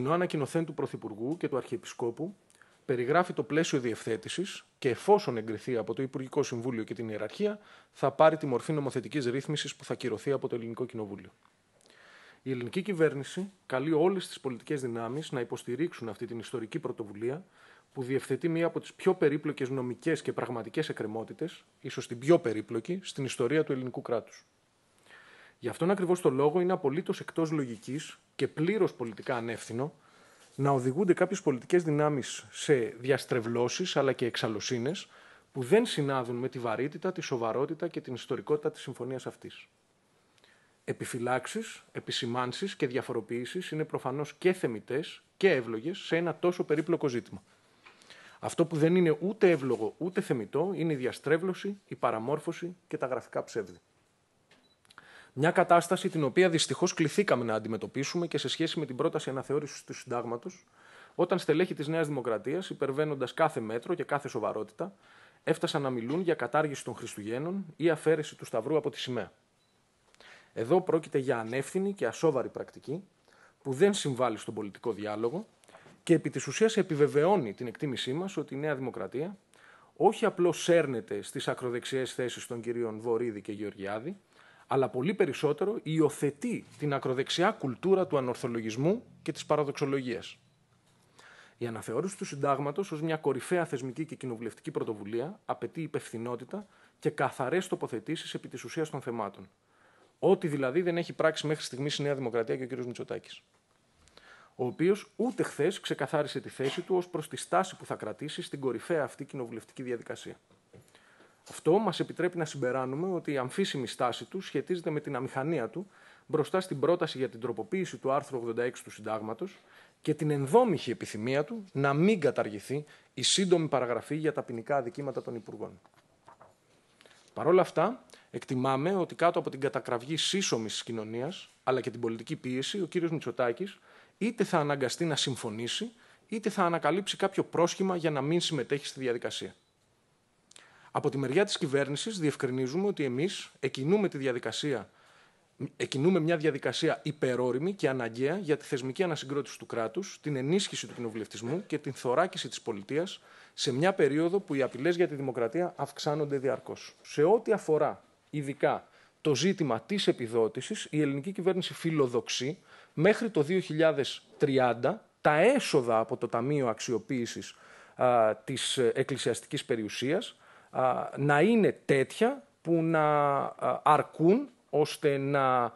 κοινό ανακοινωθέν του Πρωθυπουργού και του Αρχιεπισκόπου περιγράφει το πλαίσιο διευθέτησης και εφόσον εγκριθεί από το Υπουργικό Συμβούλιο και την Ιεραρχία, θα πάρει τη μορφή νομοθετικής ρύθμισης που θα κυρωθεί από το Ελληνικό Κοινοβούλιο. Η ελληνική κυβέρνηση καλεί όλες τις πολιτικές δυνάμεις να υποστηρίξουν αυτή την ιστορική πρωτοβουλία που διευθετεί μία από τις πιο περίπλοκες νομικές και πραγματικές εκκρεμότητες, ίσως την πιο περίπλοκη, στην ιστορία του ελληνικού κράτους. Γι' αυτόν ακριβώς το λόγο είναι απολύτως εκτός λογικής και πλήρως πολιτικά ανεύθυνο να οδηγούνται κάποιες πολιτικές δυνάμεις σε διαστρεβλώσεις αλλά και εξαλωσίνες που δεν συνάδουν με τη βαρύτητα, τη σοβαρότητα και την ιστορικότητα της συμφωνίας αυτής. Επιφυλάξεις, επισημάνσεις και διαφοροποιήσεις είναι προφανώς και θεμητές και εύλογες σε ένα τόσο περίπλοκο ζήτημα. Αυτό που δεν είναι ούτε εύλογο ούτε θεμητό είναι η διαστρέβλωση, η παραμόρφωση και τα γραφικά ψεύδια. Μια κατάσταση την οποία δυστυχώς κληθήκαμε να αντιμετωπίσουμε και σε σχέση με την πρόταση αναθεώρησης του συντάγματος, όταν στελέχη της Νέας Δημοκρατίας, υπερβαίνοντας κάθε μέτρο και κάθε σοβαρότητα, έφτασαν να μιλούν για κατάργηση των Χριστουγέννων ή αφαίρεση του Σταυρού από τη σημαία. Εδώ πρόκειται για ανεύθυνη και ασόβαρη πρακτική που δεν συμβάλλει στον πολιτικό διάλογο και επί της ουσίας επιβεβαιώνει την εκτίμησή μας ότι η Νέα Δημοκρατία όχι απλώς σέρνεται στις ακροδεξιές θέσεις των κυρίων Βορύδη και Γεωργιάδη, αλλά πολύ περισσότερο υιοθετεί την ακροδεξιά κουλτούρα του ανορθολογισμού και της παραδοξολογίας. Η αναθεώρηση του συντάγματος ως μια κορυφαία θεσμική και κοινοβουλευτική πρωτοβουλία απαιτεί υπευθυνότητα και καθαρές τοποθετήσεις επί της ουσίας των θεμάτων. Ό,τι δηλαδή δεν έχει πράξει μέχρι στιγμής η Νέα Δημοκρατία και ο κ. Μητσοτάκης. Ο οποίος ούτε χθες ξεκαθάρισε τη θέση του ως προς τη στάση που θα κρατήσει στην κορυφαία αυτή κοινοβουλευτική διαδικασία. Αυτό μας επιτρέπει να συμπεράνουμε ότι η αμφίσιμη στάση του σχετίζεται με την αμηχανία του μπροστά στην πρόταση για την τροποποίηση του άρθρου 86 του Συντάγματος και την ενδόμηχη επιθυμία του να μην καταργηθεί η σύντομη παραγραφή για τα ποινικά αδικήματα των Υπουργών. Παρ' όλα αυτά, εκτιμάμε ότι κάτω από την κατακραυγή σύσσωμης της κοινωνίας αλλά και την πολιτική πίεση, ο κ. Μητσοτάκης είτε θα αναγκαστεί να συμφωνήσει, είτε θα ανακαλύψει κάποιο πρόσχημα για να μην συμμετέχει στη διαδικασία. Από τη μεριά της κυβέρνησης, διευκρινίζουμε ότι εμείς εκινούμε τη διαδικασία. Εκινούμε μια διαδικασία υπερόρημη και αναγκαία για τη θεσμική ανασυγκρότηση του κράτους, την ενίσχυση του κοινοβουλευτισμού και την θωράκιση της πολιτείας σε μια περίοδο που οι απειλές για τη δημοκρατία αυξάνονται διαρκώς. Σε ό,τι αφορά ειδικά το ζήτημα της επιδότησης, η ελληνική κυβέρνηση φιλοδοξεί μέχρι το 2030 τα έσοδα από το Ταμείο Αξιοποίησης της Εκκλησιαστικής Περιουσίας να είναι τέτοια που να αρκούν ώστε να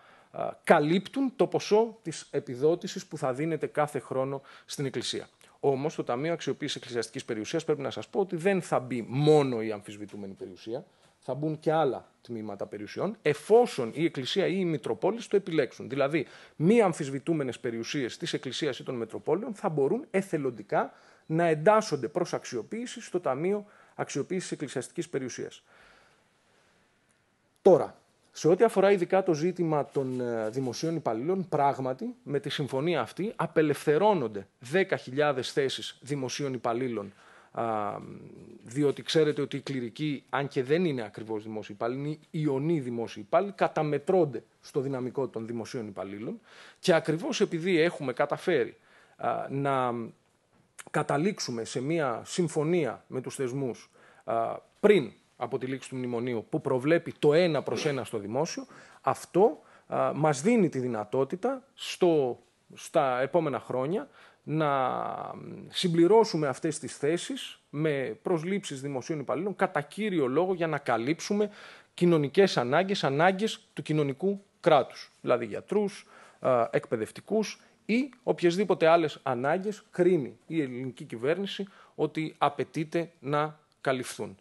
καλύπτουν το ποσό της επιδότησης που θα δίνεται κάθε χρόνο στην Εκκλησία. Όμως, το Ταμείο Αξιοποίησης Εκκλησιαστικής Περιουσίας πρέπει να σας πω ότι δεν θα μπει μόνο η αμφισβητούμενη περιουσία, θα μπουν και άλλα τμήματα περιουσιών, εφόσον η Εκκλησία ή Μητροπόλη το επιλέξουν. Δηλαδή, μη αμφισβητούμενες περιουσίες της Εκκλησίας ή των Μετροπόλεων θα μπορούν εθελοντικά να εντάσσονται προς αξιοποίηση στο Ταμείο αξιοποίηση εκκλησιαστικής περιουσίας. Τώρα, σε ό,τι αφορά ειδικά το ζήτημα των ε, δημοσίων υπαλλήλων, πράγματι με τη συμφωνία αυτή απελευθερώνονται 10.000 θέσεις δημοσίων υπαλλήλων διότι ξέρετε ότι οι κληρικοί, αν και δεν είναι ακριβώς δημόσιοι υπάλληλοι, είναι ιονοί δημόσιοι υπάλληλοι, καταμετρώνται στο δυναμικό των δημοσίων υπαλλήλων και ακριβώς επειδή έχουμε καταφέρει να καταλήξουμε σε μια συμφωνία με τους θεσμούς πριν από τη λήξη του μνημονίου που προβλέπει το ένα προς ένα στο δημόσιο, αυτό μας δίνει τη δυνατότητα στο, στα επόμενα χρόνια να συμπληρώσουμε αυτές τις θέσεις με προσλήψεις δημοσίων υπαλλήλων κατά κύριο λόγο για να καλύψουμε κοινωνικές ανάγκες, ανάγκες του κοινωνικού κράτους, δηλαδή γιατρούς, εκπαιδευτικούς ή οποιασδήποτε άλλες ανάγκες κρίνει η ελληνική κυβέρνηση ότι απαιτείται να καλυφθούν.